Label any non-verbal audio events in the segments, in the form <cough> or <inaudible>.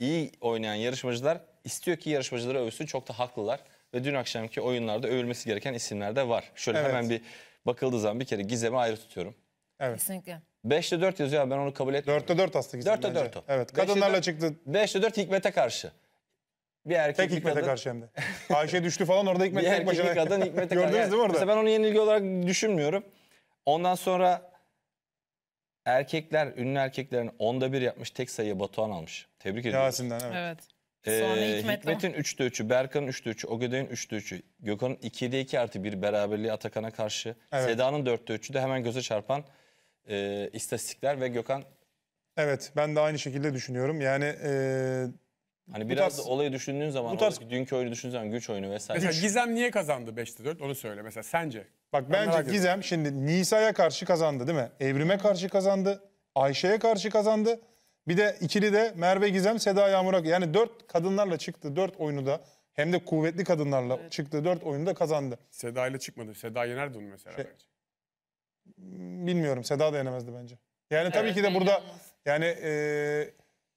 iyi oynayan yarışmacılar istiyor ki yarışmacıları övsün. Çok da haklılar. Ve dün akşamki oyunlarda övülmesi gereken isimler de var. Şöyle evet. hemen bir bakıldığı zaman bir kere Gizem'i ayrı tutuyorum. Evet. Kesinlikle. 5'te 4 yazıyor ben onu kabul etmiyorum. 4'te 4 aslında Gizem 4'te 4 o. Evet kadınlarla 4, çıktı. 5'te 4 Hikmet'e karşı. Bir erkek Tek Hikmet'e kadın... karşı hem de. Ayşe düştü falan orada Hikmet tek başına. Bir kadın Hikmet'e <laughs> Gördünüz değil mi orada? Mesela ben onu yenilgi olarak düşünmüyorum. Ondan sonra erkekler, ünlü erkeklerin onda bir yapmış tek sayıya Batuhan almış. Tebrik ediyorum. Yasin'den evet. evet. Ee, Hikmet'in 3'te 3'ü, Berkan'ın 3'te 3'ü, Ogeday'ın 3'te 3'ü, Gökhan'ın 2'de 2 artı 1 beraberliği Atakan'a karşı, Evet. Seda'nın 4'te 3'ü de hemen göze çarpan e, istatistikler ve Gökhan Evet ben de aynı şekilde düşünüyorum. Yani e, hani biraz tarz- olayı düşündüğün zaman, bu tarz- dünkü oyunu düşündüğün zaman güç oyunu vesaire. Mesela Gizem niye kazandı 5'te 4 onu söyle mesela sence. bak merak bence ediyorum. Gizem şimdi Nisa'ya karşı kazandı değil mi? Evrim'e karşı kazandı. Ayşe'ye karşı kazandı. Bir de ikili de Merve Gizem, Seda Yağmurak. Yani dört kadınlarla çıktı. Dört oyunu da hem de kuvvetli kadınlarla evet. çıktı. Dört oyunu da kazandı. Seda ile çıkmadı. Seda yenerdi onu mesela şey, bence. Hmm, bilmiyorum. Seda da yenemezdi bence. Yani evet, tabii ki de burada olmaz. yani e,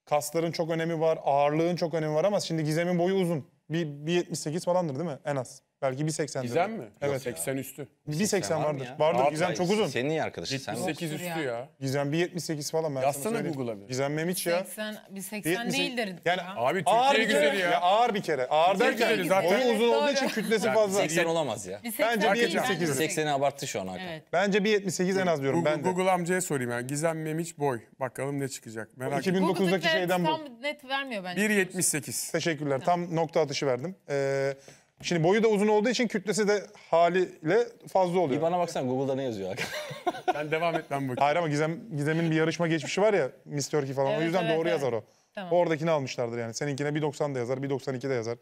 kasların çok önemi var. Ağırlığın çok önemi var ama şimdi Gizem'in boyu uzun. Bir, bir 78 falandır değil mi? En az. Belki 1.80. Gizem mi? Evet. 80 üstü. 1.80 vardır. ya? Vardır. Gizem çok uzun. Senin iyi arkadaşın. 78 üstü ya. Gizem 1.78 falan ben Yazsana Google'a bir. Gizem Memiç ya. 80, 180 80 değildir. Yani Abi ağır Türkiye bir kere. güzeli ya. ağır bir kere. Ağır derken güzeli zaten. boyu uzun olduğu için kütlesi fazla. 80 olamaz ya. Bence değil, 78 bence. abarttı şu an Hakan. Evet. Bence 1.78 en az diyorum Google, ben de. Google amcaya sorayım yani. Gizem Memiç boy. Bakalım ne çıkacak. Merak ettim. 2000 şeyden bu. tam net vermiyor bence. 1.78. Teşekkürler. Tam nokta atışı verdim. Ee, Şimdi boyu da uzun olduğu için kütlesi de haliyle fazla oluyor. İBAN'a baksana Google'da ne yazıyor <laughs> Ben devam etmem bu. Hayır ama Gizem, Gizem'in bir yarışma geçmişi var ya Miss Turkey falan. o yüzden evet, doğru evet. yazar o. Tamam. Oradakini almışlardır yani. Seninkine 1.90 da yazar, 1.92 de yazar.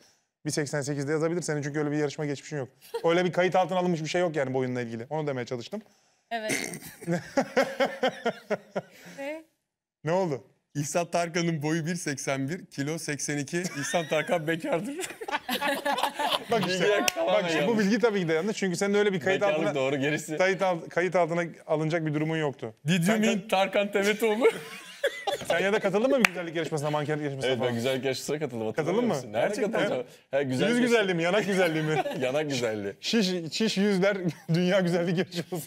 1.88 de yazabilir. Senin çünkü öyle bir yarışma geçmişin yok. <laughs> Öyle bir kayıt altına alınmış bir şey yok yani boyunla ilgili. Onu demeye çalıştım. Evet. <laughs> Ne? Ne oldu? İhsan Tarkan'ın boyu 1.81, kilo 82. İhsan Tarkan bekardır. <laughs> bak işte, bak işte bu bilgi tabii ki de yanlış. Çünkü senin öyle bir kayıt Bekarlık altına doğru gerisi. Kayıt, al, kayıt altına alınacak bir durumun yoktu. Did you mean Tarkan Temetoğlu? <laughs> Sen ya da katıldın mı bir güzellik yarışmasına, mankenlik yarışmasına evet, falan? Evet ben güzellik yarışmasına katıldım. Katıldın mı? Nerede Gerçekten katılacağım? Ha, güzel yüz güzelliği mi, yanak güzelliği mi? <laughs> yanak güzelliği. Şiş, şiş yüzler dünya güzellik yarışması.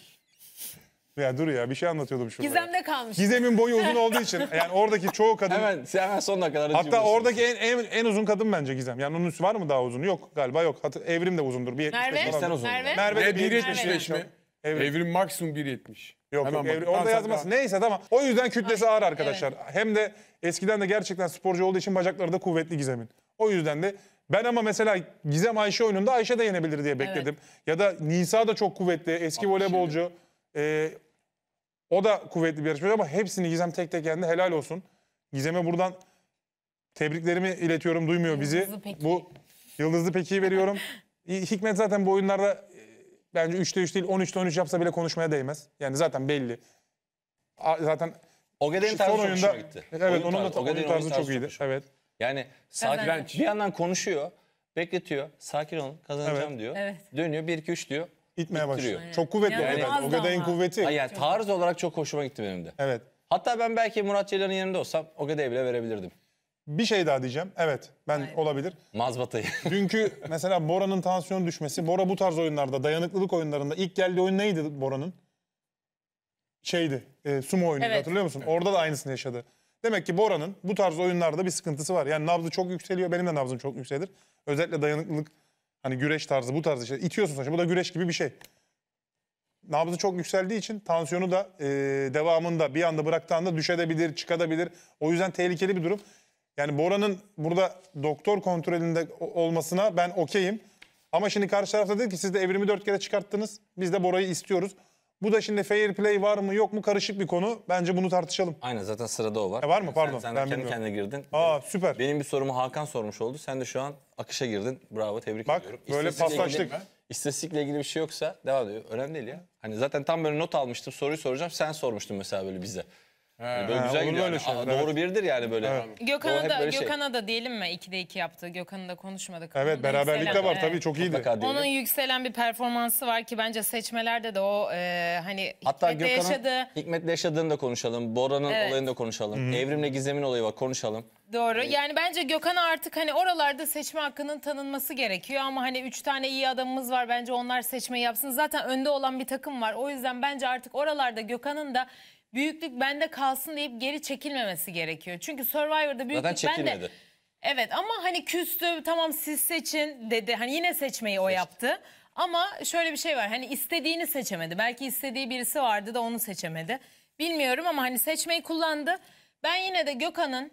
Ya dur ya bir şey anlatıyordum şurada. Gizemde kalmış. Gizem'in boyu uzun olduğu <laughs> için yani oradaki çoğu kadın. Hemen, hemen son kadar. Hatta oradaki en, en, en uzun kadın bence Gizem. Yani onun üstü var mı daha uzun Yok galiba yok. Hatta Evrim de uzundur. Bir Merve. Sen uzun. Merve. Merve. Merve. Merve. Merve. Merve. Evrim. Evrim maksimum 1.70. Yok Hemen yok evrim, orada yazmaz. Neyse tamam. O yüzden kütlesi ağır arkadaşlar. Evet. Hem de eskiden de gerçekten sporcu olduğu için bacakları da kuvvetli Gizem'in. O yüzden de ben ama mesela Gizem Ayşe oyununda Ayşe de yenebilir diye bekledim. Evet. Ya da Nisa da çok kuvvetli eski voleybolcu. Ee, o da kuvvetli bir yarışmacı ama hepsini Gizem tek tek yendi. Helal olsun. Gizem'e buradan tebriklerimi iletiyorum. Duymuyor bizi. Yıldızlı Peki. Bu Yıldızlı Peki'yi veriyorum. <laughs> Hikmet zaten bu oyunlarda e, bence 3'te 3 değil 13'te 13 yapsa bile konuşmaya değmez. Yani zaten belli. Zaten Ogede'nin tarzı çok hoşuma gitti. Evet Oyun onun da tarzı, Ogede'nin oyun tarzı çok iyiydi. hoşuma Evet. Yani sakin, bir yandan konuşuyor, bekletiyor, sakin olun kazanacağım Evet. diyor. Evet. Dönüyor 1-2-3 diyor itmeye başlıyor. Evet. Çok kuvvetli Yani o az O daha. kuvveti. Hayır, yani tarz olarak çok hoşuma gitti benim de. Evet. Hatta ben belki Murat Ceylan'ın yanında olsam o Ogede'ye bile verebilirdim. Bir şey daha diyeceğim. Evet ben olabilir. Mazbatayı. <laughs> Dünkü mesela Bora'nın tansiyon düşmesi. Bora bu tarz oyunlarda dayanıklılık oyunlarında ilk geldiği oyun neydi Bora'nın? Şeydi. E, sumo oyunu Evet. hatırlıyor musun? Orada da aynısını yaşadı. Demek ki Bora'nın bu tarz oyunlarda bir sıkıntısı var. Yani nabzı çok yükseliyor. Benim de nabzım çok yükselir. Özellikle dayanıklılık Hani güreş tarzı bu tarz işte itiyorsun sonuçta bu da güreş gibi bir şey. Nabzı çok yükseldiği için tansiyonu da e, devamında bir anda bıraktığında düşebilir, çıkabilir. O yüzden tehlikeli bir durum. Yani Bora'nın burada doktor kontrolünde olmasına ben okeyim. Ama şimdi karşı tarafta dedi ki siz de evrimi dört kere çıkarttınız. Biz de Bora'yı istiyoruz. Bu da şimdi fair play var mı yok mu karışık bir konu. Bence bunu tartışalım. Aynen zaten sırada o var. E var mı? Pardon. Sen, sen ben kendi bilmiyorum. kendine girdin. Aa süper. Benim bir sorumu Hakan sormuş oldu. Sen de şu an akışa girdin. Bravo tebrik Bak, ediyorum. Bak böyle paslaştık. İstatistikle ilgili bir şey yoksa devam ediyor. Önemli değil ya. Hani zaten tam böyle not almıştım soruyu soracağım. Sen sormuştun mesela böyle bize. Şey? Yani böyle güzel gidiyor. Yani şeyler, a- evet. doğru birdir yani böyle. Doğru Gökhan'a da, böyle şey. da diyelim mi? 2'de 2 yaptı. Gökhan'ı da konuşmadık. Onun da Evet beraberlik de yükselen- var tabii çok iyiydi. Onun yükselen bir performansı var ki bence seçmelerde de o e, hani Hatta Hikmet'le yaşadı yaşadığı Hikmet'le yaşadığını da konuşalım. Bora'nın Evet. olayını da konuşalım. Evrim'le Gizem'in olayı var konuşalım. doğru. Hani- yani bence Gökhan'a artık hani oralarda seçme hakkının tanınması gerekiyor ama hani 3 tane iyi adamımız var. Bence onlar seçme yapsın. Zaten önde olan bir takım var. O yüzden bence artık oralarda Gökhan'ın da büyüklük bende kalsın deyip geri çekilmemesi gerekiyor. Çünkü Survivor'da büyüklük Zaten bende... Evet ama hani küstü tamam siz seçin dedi. Hani yine seçmeyi o yaptı. Ama şöyle bir şey var. Hani istediğini seçemedi. Belki istediği birisi vardı da onu seçemedi. Bilmiyorum ama hani seçmeyi kullandı. Ben yine de Gökhan'ın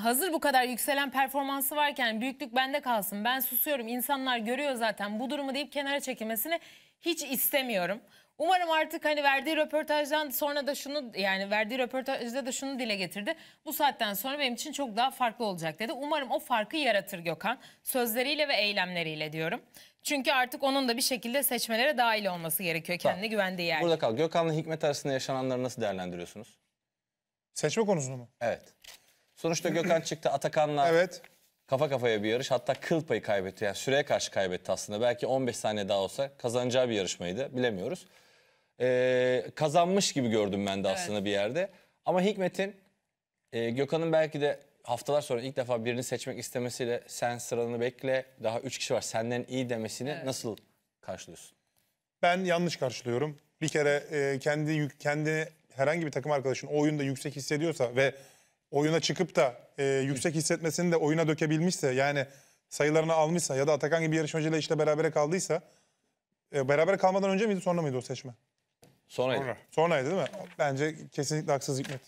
hazır bu kadar yükselen performansı varken büyüklük bende kalsın. Ben susuyorum. insanlar görüyor zaten bu durumu deyip kenara çekilmesini hiç istemiyorum. Umarım artık hani verdiği röportajdan sonra da şunu yani verdiği röportajda da şunu dile getirdi. Bu saatten sonra benim için çok daha farklı olacak dedi. Umarım o farkı yaratır Gökhan. Sözleriyle ve eylemleriyle diyorum. Çünkü artık onun da bir şekilde seçmelere dahil olması gerekiyor kendine tamam. güvendiği yerde. Burada kal. Gökhan'la Hikmet arasında yaşananları nasıl değerlendiriyorsunuz? Seçme konusunu mu? Evet. Sonuçta Gökhan çıktı Atakan'la. <clears throat> Evet. Kafa kafaya bir yarış hatta kıl payı kaybetti. Yani süreye karşı kaybetti aslında. Belki 15 saniye daha olsa kazanacağı bir yarışmaydı bilemiyoruz e, kazanmış gibi gördüm ben de aslında bir yerde. Ama Hikmet'in e, Gökhan'ın belki de haftalar sonra ilk defa birini seçmek istemesiyle sen sıranı bekle daha üç kişi var senden iyi demesini nasıl karşılıyorsun? Ben yanlış karşılıyorum. Bir kere e, kendi kendi herhangi bir takım arkadaşın o oyunda yüksek hissediyorsa ve oyuna çıkıp da e, yüksek hissetmesini de oyuna dökebilmişse yani sayılarını almışsa ya da Atakan gibi yarışmacıyla işte berabere kaldıysa e, berabere kalmadan önce miydi sonra mıydı o seçme? Sonraydı. Sonra. Sonraydı değil mi? Bence kesinlikle haksız Hikmet.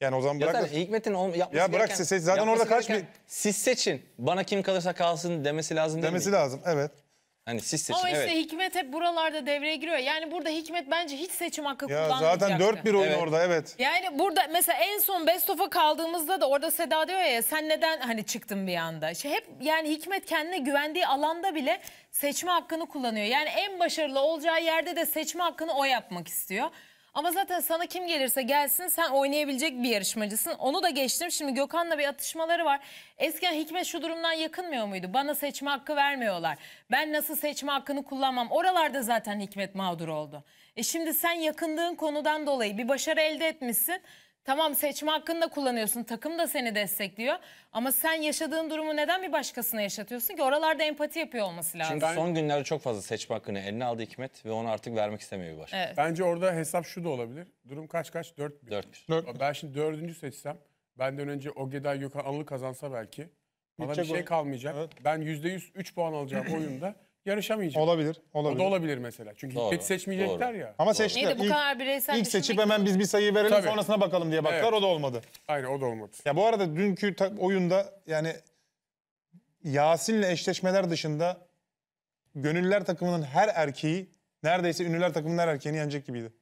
Yani o zaman bırak. Ya da, Hikmet'in yapması ya bırak gereken, seç, zaten orada kaç bir... Siz seçin. Bana kim kalırsa kalsın demesi lazım demesi değil Demesi lazım evet. Hani siz seçin. Ama işte evet. Hikmet hep buralarda devreye giriyor. Yani burada Hikmet bence hiç seçim hakkı ya kullanmayacaktı. Zaten 4-1 oyun evet. orada evet. Yani burada mesela en son Best of'a kaldığımızda da orada Seda diyor ya sen neden hani çıktın bir anda. İşte hep yani Hikmet kendine güvendiği alanda bile seçme hakkını kullanıyor. Yani en başarılı olacağı yerde de seçme hakkını o yapmak istiyor. Ama zaten sana kim gelirse gelsin sen oynayabilecek bir yarışmacısın. Onu da geçtim. Şimdi Gökhan'la bir atışmaları var. Eskiden Hikmet şu durumdan yakınmıyor muydu? Bana seçme hakkı vermiyorlar. Ben nasıl seçme hakkını kullanmam. Oralarda zaten Hikmet mağdur oldu. E şimdi sen yakındığın konudan dolayı bir başarı elde etmişsin. Tamam seçme hakkını da kullanıyorsun. Takım da seni destekliyor. Ama sen yaşadığın durumu neden bir başkasına yaşatıyorsun ki? Oralarda empati yapıyor olması lazım. Çünkü son günlerde çok fazla seçme hakkını eline aldı Hikmet ve onu artık vermek istemiyor bir başka. Evet. Bence orada hesap şu da olabilir. Durum kaç kaç? 4-1. 4-1. Ben şimdi dördüncü seçsem benden önce o Ogeday Gökhan Anlı kazansa belki bana bir şey kalmayacak. Evet. Ben %100 3 puan alacağım <clears throat> oyunda yarışamayacak. Olabilir. Olabilir. O da olabilir mesela. Çünkü Doğru, pek seçmeyecekler doğru. ya. Ama seçtiler. Neydi bu İlk- kadar bireysel İlk seçip hemen biz bir sayı verelim Tabii. sonrasına bakalım diye baktılar Evet. o da olmadı. Hayır o da olmadı. Ya bu arada dünkü oyunda yani Yasin'le eşleşmeler dışında gönüller takımının her erkeği neredeyse ünlüler takımının her erkeğini yenecek gibiydi.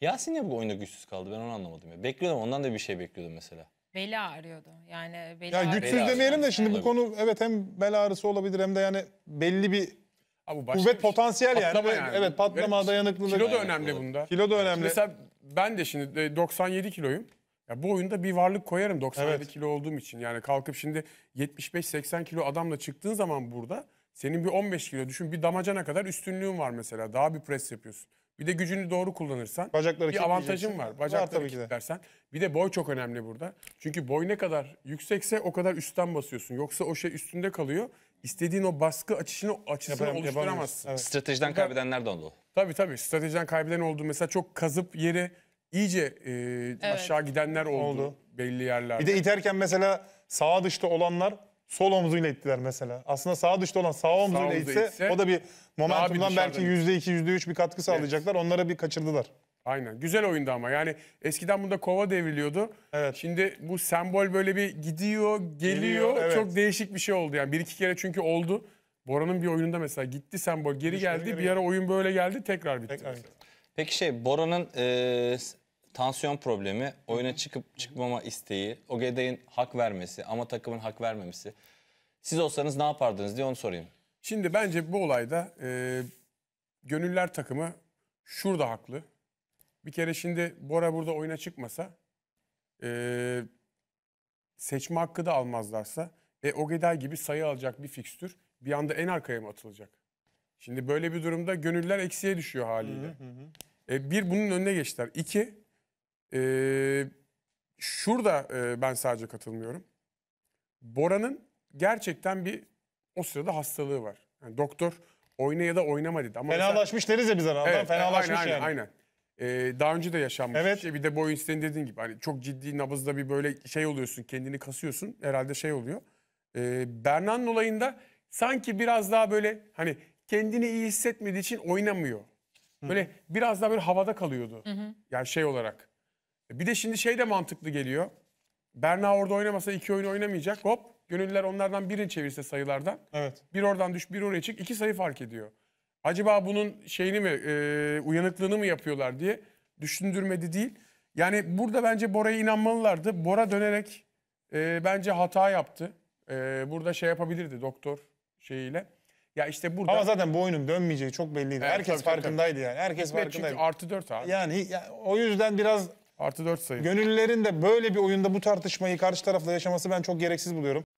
Yasin ya bu oyunda güçsüz kaldı ben onu anlamadım ya. Bekliyordum ondan da bir şey bekliyordum mesela. Beli arıyordu Yani beli Ya güçsüz Bela demeyelim de şimdi bu konu evet hem bel ağrısı olabilir hem de yani belli bir Abi kuvvet bir şey. potansiyel yani. yani. Evet patlama Ve dayanıklılık. Kilo da önemli bunda. Kilo da önemli. Mesela ben de şimdi 97 e, kiloyum. Ya bu oyunda bir varlık koyarım 97 Evet. kilo olduğum için. Yani kalkıp şimdi 75-80 kilo adamla çıktığın zaman burada senin bir 15 kilo düşün bir damacana kadar üstünlüğün var mesela. Daha bir pres yapıyorsun. Bir de gücünü doğru kullanırsan Bacakları bir avantajın var. Bacakları var kilitlersen. Bir de boy çok önemli burada. Çünkü boy ne kadar yüksekse o kadar üstten basıyorsun. Yoksa o şey üstünde kalıyor. İstediğin o baskı açışını, açısını Yapam, oluşturamazsın. Evet. Stratejiden kaybedenler de oldu. Tabii tabii. Stratejiden kaybeden oldu. Mesela çok kazıp yeri iyice e, evet. aşağı gidenler oldu, oldu belli yerlerde. Bir de iterken mesela sağ dışta olanlar sol omzuyla ittiler mesela. Aslında sağ dışta olan sağ omzuyla omzu itse, itse o da bir momentumdan bir belki %2 %3 bir katkı sağlayacaklar. Evet. Onlara bir kaçırdılar. Aynen. Güzel oyunda ama. Yani eskiden bunda kova devriliyordu. Evet. Şimdi bu sembol böyle bir gidiyor, geliyor. geliyor evet. Çok değişik bir şey oldu yani. Bir iki kere çünkü oldu. Bora'nın bir oyununda mesela gitti sembol, geri Düşleri geldi. Geri bir ara oyun böyle geldi, tekrar bitti. Tekrar. Peki şey Bora'nın e, tansiyon problemi, oyuna çıkıp çıkmama isteği, o Ogeday'ın hak vermesi ama takımın hak vermemesi. Siz olsanız ne yapardınız diye onu sorayım. Şimdi bence bu olayda e, gönüller takımı şurada haklı. Bir kere şimdi Bora burada oyuna çıkmasa e, seçme hakkı da almazlarsa e, Ogeday gibi sayı alacak bir fikstür bir anda en arkaya mı atılacak? Şimdi böyle bir durumda gönüller eksiye düşüyor haliyle. Hı hı hı. E, bir bunun önüne geçtiler. İki ee, şurada e, ben sadece katılmıyorum. Bora'nın gerçekten bir o sırada hastalığı var. Yani doktor oyna ya da oynama dedi. Ama Fenalaşmış deriz ya biz herhalde. Evet, Fenalaşmış aynen, yani. Aynen. Ee, daha önce de yaşanmış evet. bir şey. Bir de boyun senin dediğin gibi hani çok ciddi nabızda bir böyle şey oluyorsun. Kendini kasıyorsun. Herhalde şey oluyor. Ee, Berna'nın olayında sanki biraz daha böyle hani kendini iyi hissetmediği için oynamıyor. Böyle hı. biraz daha böyle havada kalıyordu. Hı hı. Yani şey olarak e, bir de şimdi şey de mantıklı geliyor. Berna orada oynamasa iki oyun oynamayacak. Hop gönüllüler onlardan birini çevirse sayılardan. Evet. Bir oradan düş bir oraya çık iki sayı fark ediyor. Acaba bunun şeyini mi e, uyanıklığını mı yapıyorlar diye düşündürmedi değil. Yani burada bence Bora'ya inanmalılardı. Bora dönerek e, bence hata yaptı. E, burada şey yapabilirdi doktor şeyiyle. Ya işte burada... Ama zaten bu oyunun dönmeyeceği çok belliydi. Evet, Herkes tabii, tabii, farkındaydı yani. Herkes Hikmet farkındaydı. Çünkü artı dört abi. Yani ya, o yüzden biraz Artı 4 sayı. Gönüllülerin de böyle bir oyunda bu tartışmayı karşı tarafla yaşaması ben çok gereksiz buluyorum.